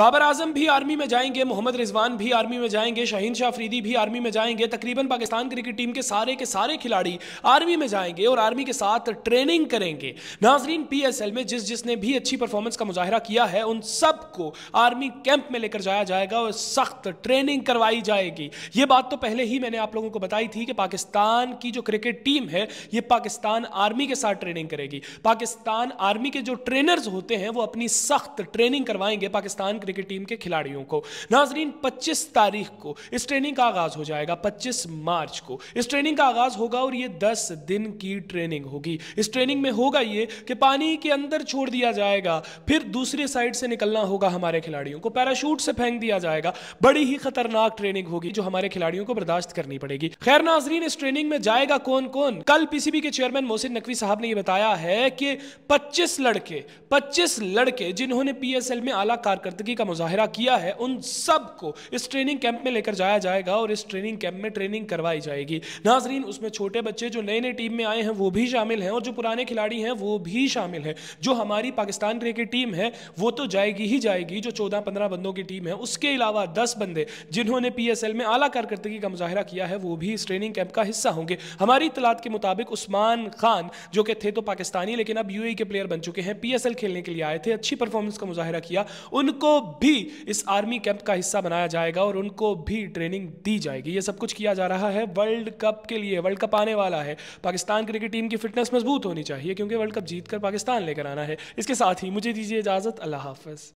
बाबर आजम भी आर्मी में जाएंगे मोहम्मद रिजवान भी आर्मी में जाएंगे शाहीन शाह अफरीदी भी आर्मी में जाएंगे तकरीबन पाकिस्तान क्रिकेट टीम के सारे के सारे खिलाड़ी आर्मी में जाएंगे और आर्मी के साथ ट्रेनिंग करेंगे नाजरीन पी एस एल में जिस जिसने भी अच्छी परफॉर्मेंस का मुजाहरा किया है उन सबको आर्मी कैंप में लेकर जाया जाएगा और सख्त ट्रेनिंग करवाई जाएगी ये बात तो पहले ही मैंने आप लोगों को बताई थी कि पाकिस्तान की जो क्रिकेट टीम है ये पाकिस्तान आर्मी के साथ ट्रेनिंग करेगी पाकिस्तान आर्मी के जो ट्रेनर्स होते हैं वो अपनी सख्त ट्रेनिंग करवाएंगे पाकिस्तान क्रिकेट टीम के खिलाड़ियों को नाजरीन 25 तारीख को इस ट्रेनिंग का आगाज हो जाएगा 25 मार्च को इस ट्रेनिंग का आगाज होगा और ये 10 दिन की ट्रेनिंग होगी इस ट्रेनिंग में होगा ये कि पानी के अंदर छोड़ दिया जाएगा फिर दूसरी साइड से निकलना होगा हमारे खिलाड़ियों को पैराशूट से फेंक दिया जाएगा बड़ी ही खतरनाक ट्रेनिंग होगी जो हमारे खिलाड़ियों को बर्दाश्त करनी पड़ेगी खैर नाजरीन इस ट्रेनिंग में जाएगा कौन कौन कल पीसीबी के चेयरमैन मोहसिन नकवी साहब ने यह बताया है कि पच्चीस लड़के पच्चीस लड़के जिन्होंने पीएसएल में आला कारकर्दगी का मुजाहरा किया है उन सब को इस ट्रेनिंग कैंप में लेकर जाया जाएगा और इस ट्रेनिंग कैंप में ट्रेनिंग करवाई जाएगी नाजरीन उसमें छोटे बच्चे जो नए नए टीम में आए हैं वो भी शामिल हैं और जो पुराने खिलाड़ी हैं वो भी शामिल हैं जो हमारी पाकिस्तान क्रिकेट टीम है वो तो जाएगी ही जाएगी जो चौदह पंद्रह बंदों की टीम है उसके अलावा दस बंदे जिन्होंने पी में आला कारकर्दगी का मुजाहरा किया है वो भी इस ट्रेनिंग कैंप का हिस्सा होंगे हमारी इतलात के मुताबिक उस्मान खान जो कि थे तो पाकिस्तानी लेकिन अब यू e के प्लेयर बन चुके हैं पी खेलने के लिए आए थे अच्छी परफॉर्मेंस का मुजाहरा किया उनको भी इस आर्मी कैंप का हिस्सा बनाया जाएगा और उनको भी ट्रेनिंग दी जाएगी ये सब कुछ किया जा रहा है वर्ल्ड कप के लिए वर्ल्ड कप आने वाला है पाकिस्तान क्रिकेट टीम की फिटनेस मजबूत होनी चाहिए क्योंकि वर्ल्ड कप जीत पाकिस्तान लेकर आना है इसके साथ ही मुझे दीजिए इजाज़त अल्लाह हाफ